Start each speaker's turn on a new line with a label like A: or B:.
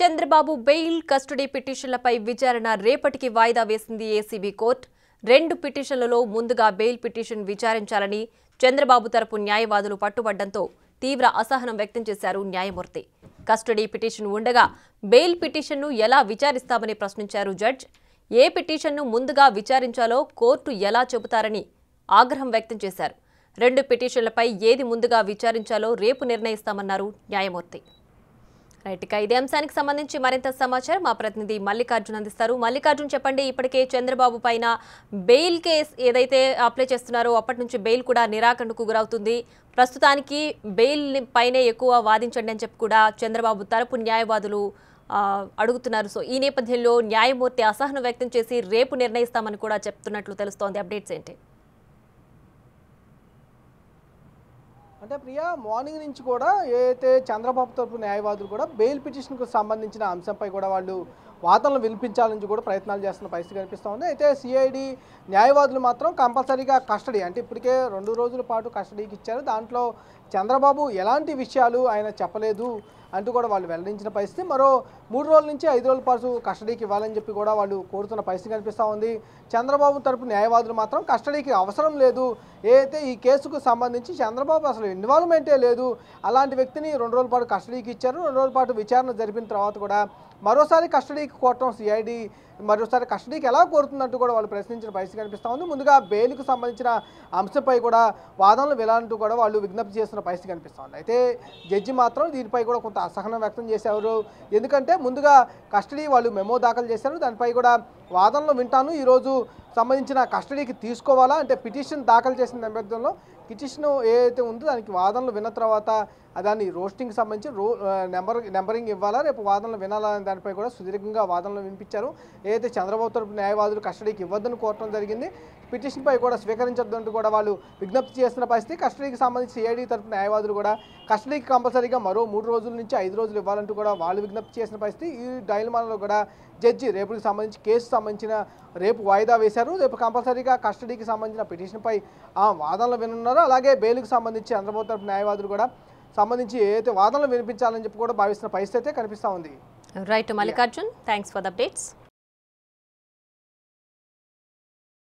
A: Chandrababu bail custody పిటిషన్లపై విచారణ రేపటికి వాయిదా వేసింది ఏసీబీ కోర్టు రెండు పిటిషన్లలో ముందుగా బెయిల్ పిటిషన్ విచారించాలని చంద్రబాబు తరపు న్యాయవాదులు పట్టుబడ్డంతో తీవ్ర అసహనం వ్యక్తం చేశారు న్యాయమూర్తి కస్టడీ పిటిషన్ ఉండగా బెయిల్ పిటిషన్ను ఎలా విచారిస్తామని ప్రశ్నించారు జడ్జ్ ఏ పిటిషన్ను ముందుగా విచారించాలో కోర్టు ఎలా చెబుతారని ఆగ్రహం వ్యక్తం చేశారు రెండు పిటిషన్లపై ఏది ముందుగా విచారించాలో రేపు నిర్ణయిస్తామన్నారు న్యాయమూర్తి రైట్ ఇక ఇదే అంశానికి సంబంధించి మరింత సమాచారం మా ప్రతినిధి మల్లికార్జున్ అందిస్తారు మల్లికార్జున్ చెప్పండి ఇప్పటికే చంద్రబాబు పైన బెయిల్ కేస్ ఏదైతే అప్లై చేస్తున్నారో అప్పటి నుంచి బెయిల్ కూడా నిరాకరణకు గురవుతుంది ప్రస్తుతానికి బెయిల్ పైనే ఎక్కువ వాదించండి అని చెప్పి కూడా చంద్రబాబు తరపు న్యాయవాదులు అడుగుతున్నారు సో ఈ నేపథ్యంలో న్యాయమూర్తి అసహనం వ్యక్తం చేసి రేపు నిర్ణయిస్తామని కూడా చెప్తున్నట్లు తెలుస్తోంది అప్డేట్స్ ఏంటి
B: అంటే ప్రియా మార్నింగ్ నుంచి కూడా ఏదైతే చంద్రబాబు తరపు న్యాయవాదులు కూడా బెయిల్ పిటిషన్కు సంబంధించిన అంశంపై కూడా వాళ్ళు వాదనలు వినిపించాలని కూడా ప్రయత్నాలు చేస్తున్న పరిస్థితి కనిపిస్తూ ఉంది అయితే సిఐడి న్యాయవాదులు మాత్రం కంపల్సరీగా కస్టడీ అంటే ఇప్పటికే రెండు రోజుల పాటు కస్టడీకి ఇచ్చారు దాంట్లో చంద్రబాబు ఎలాంటి విషయాలు ఆయన చెప్పలేదు అంటూ కూడా వాళ్ళు వెల్లడించిన పరిస్థితి మరో మూడు రోజుల నుంచి ఐదు రోజుల పాటు కస్టడీకి ఇవ్వాలని చెప్పి కూడా వాళ్ళు కోరుతున్న పరిస్థితి కనిపిస్తూ ఉంది చంద్రబాబు తరపు న్యాయవాదులు మాత్రం కస్టడీకి అవసరం లేదు ఏదైతే ఈ కేసుకు సంబంధించి చంద్రబాబు అసలు ఇన్వాల్వ్మెంటే లేదు అలాంటి వ్యక్తిని రెండు రోజుల పాటు కస్టడీకి ఇచ్చారు రెండు రోజుల పాటు విచారణ జరిపిన తర్వాత కూడా మరోసారి కస్టడీకి కోరటం సిఐడి మరోసారి కస్టడీకి ఎలా కోరుతుందంటూ కూడా వాళ్ళు ప్రశ్నించిన పరిస్థితి కనిపిస్తూ ఉంది ముందుగా బెయిల్కు సంబంధించిన అంశంపై కూడా వాదనలు వెళ్ళాలంటూ కూడా వాళ్ళు విజ్ఞప్తి చేస్తున్న పరిస్థితి కనిపిస్తూ ఉంది అయితే జడ్జి మాత్రం దీనిపై కూడా కొంత అసహనం వ్యక్తం చేశారు ఎందుకంటే ముందుగా కస్టడీ వాళ్ళు మెమో దాఖలు చేశారు దానిపై కూడా వాదనలు వింటాను ఈరోజు సంబంధించిన కస్టడీకి తీసుకోవాలా అంటే పిటిషన్ దాఖలు చేసిన నేపథ్యంలో పిటిషన్ ఏదైతే ఉందో దానికి వాదనలు విన్న తర్వాత దాన్ని రోస్టింగ్ సంబంధించి రో నెంబర్ నెంబరింగ్ ఇవ్వాలా రేపు వాదనలు వినాలా అనే దానిపై కూడా సుదీర్ఘంగా వాదనలు వినిపించారు ఏదైతే చంద్రబాబు తరపు న్యాయవాదులు కస్టడీకి ఇవ్వద్దని కోరటం జరిగింది పిటిషన్పై కూడా స్వీకరించద్దంటూ కూడా వాళ్ళు విజ్ఞప్తి చేస్తున్న పరిస్థితి కస్టడీకి సంబంధించి ఏడీ తరపు న్యాయవాదులు కూడా కస్టడీకి కంపల్సరీగా మరో మూడు రోజుల నుంచి ఐదు రోజులు ఇవ్వాలంటూ కూడా వాళ్ళు విజ్ఞప్తి చేసిన పరిస్థితి ఈ డైల్మాలలో కూడా జడ్జి రేపుకి సంబంధించి కేసు సంబంధించిన రేపు వాయిదా వేశారు రేపు కంపల్సరీగా కస్టడీకి సంబంధించిన పిటిషన్పై ఆ వాదనలు వినున్నారు అలాగే బెయిల్కి సంబంధించి చంద్రబాబు తరపు న్యాయవాదులు కూడా సంబంధించి ఏదైతే వాదనలు వినిపించాలని చెప్పి కూడా భావిస్తున్న పరిస్థితి అయితే కనిపిస్తూ ఉంది right Mallikarjun
A: thanks for the updates